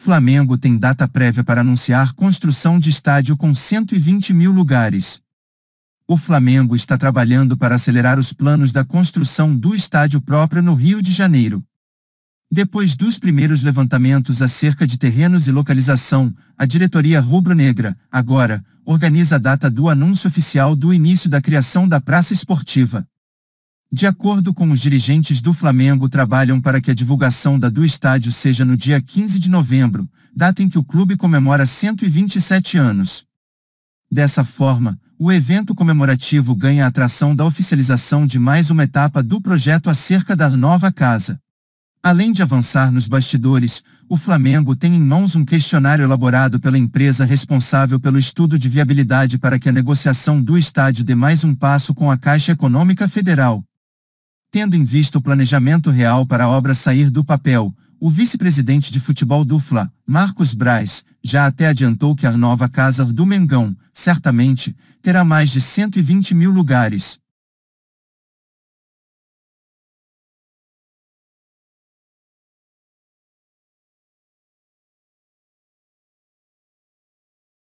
Flamengo tem data prévia para anunciar construção de estádio com 120 mil lugares. O Flamengo está trabalhando para acelerar os planos da construção do estádio próprio no Rio de Janeiro. Depois dos primeiros levantamentos acerca de terrenos e localização, a diretoria rubro-negra, agora, organiza a data do anúncio oficial do início da criação da praça esportiva. De acordo com os dirigentes do Flamengo, trabalham para que a divulgação da do estádio seja no dia 15 de novembro, data em que o clube comemora 127 anos. Dessa forma, o evento comemorativo ganha a atração da oficialização de mais uma etapa do projeto acerca da nova casa. Além de avançar nos bastidores, o Flamengo tem em mãos um questionário elaborado pela empresa responsável pelo estudo de viabilidade para que a negociação do estádio dê mais um passo com a Caixa Econômica Federal, Tendo em vista o planejamento real para a obra sair do papel, o vice-presidente de futebol do Fla, Marcos Braz, já até adiantou que a nova casa do Mengão, certamente, terá mais de 120 mil lugares,